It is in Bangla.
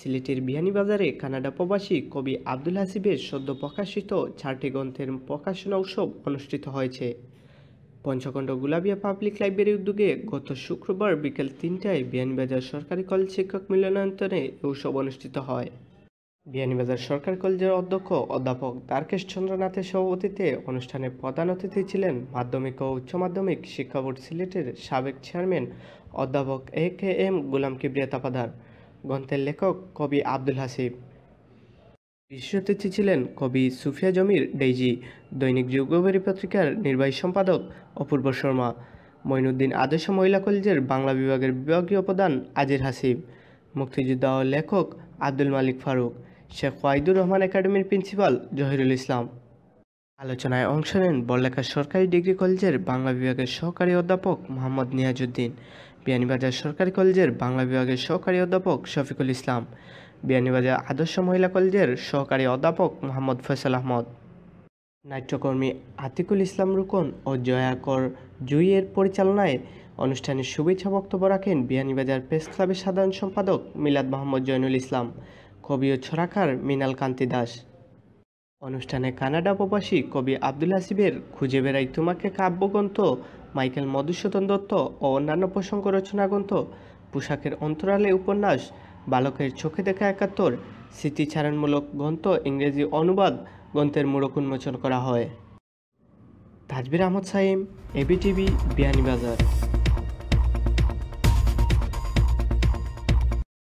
সিলেটের বিহানীবাজারে কানাডা প্রবাসী কবি আব্দুল হাসিবের সদ্য প্রকাশিত চারটি গ্রন্থের প্রকাশনা উৎসব অনুষ্ঠিত হয়েছে পঞ্চকণ্ড গুলাবিয়া পাবলিক লাইব্রেরির উদ্যোগে গত শুক্রবার বিকেল তিনটায় বিহানীবাজার সরকারি কলেজ শিক্ষক মিলনায়ন্তনে উৎসব অনুষ্ঠিত হয় বিহানীবাজার সরকারি কলেজের অধ্যক্ষ অধ্যাপক তারকেশ চন্দ্রনাথের সভাপতিতে অনুষ্ঠানে প্রধান অতিথি ছিলেন মাধ্যমিক ও উচ্চ মাধ্যমিক শিক্ষা বোর্ড সিলেটের সাবেক চেয়ারম্যান অধ্যাপক এ কে এম গুলাম কিবরিয়া তাপাধার গ্রন্থের লেখক কবি আব্দুল হাসিব অতিথি ছিলেন কবি সুফিয়া জমির ডেইজি দৈনিক যুগবরী পত্রিকার নির্বাহী সম্পাদক অপূর্ব শর্মা মইনুদ্দিন আদর্শ মহিলা কলেজের বাংলা বিভাগের বিভাগীয় প্রধান আজির হাসিব মুক্তিযোদ্ধা ও লেখক আব্দুল মালিক ফারুক শেখ ওয়াইদুর রহমান একাডেমির প্রিন্সিপাল জহিরুল ইসলাম আলোচনায় অংশ নেন বড়লেখা সরকারি ডিগ্রি কলেজের বাংলা বিভাগের সহকারী অধ্যাপক মোহাম্মদ নিয়াজুদ্দিন বিয়ানীবাজার সরকারি কলেজের বাংলা বিভাগের সহকারী অধ্যাপক শফিকুল ইসলাম বিয়ানীবাজার আদর্শ মহিলা কলেজের সহকারী অধ্যাপক মোহাম্মদ ফয়সাল আহমদ নাট্যকর্মী আতিকুল ইসলাম রুকন ও জয়াকর জুইয়ের পরিচালনায় অনুষ্ঠানে শুভেচ্ছা বক্তব্য রাখেন বিয়ানীবাজার প্রেস ক্লাবের সাধারণ সম্পাদক মিলাদ মোহাম্মদ জয়নুল ইসলাম কবি ও ছড়াকার মৃণাল কান্তি দাস অনুষ্ঠানে কানাডা প্রবাসী কবি আব্দুল হাসিবের খুঁজে বেড়াই তোমাকে কাব্যগ্রন্থ মাইকেল মধুসূদন দত্ত ও অন্যান্য প্রসঙ্গ রচনা গ্রন্থ পোশাকের অন্তরালে উপন্যাস বালকের চোখে দেখা একাত্তর স্মৃতিচারণমূলক গ্রন্থ ইংরেজি অনুবাদ গ্রন্থের মূলক উন্মোচন করা হয় তাজবির আহমদ সাইম এবিটিভি বিয়ানীবাজার